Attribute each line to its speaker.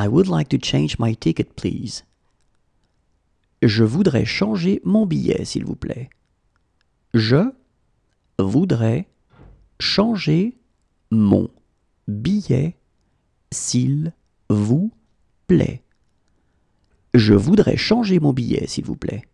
Speaker 1: I would like to change my ticket, please. Je voudrais changer mon billet, s'il vous plaît. Je voudrais changer mon billet, s'il vous plaît. Je voudrais changer mon billet, s'il vous plaît.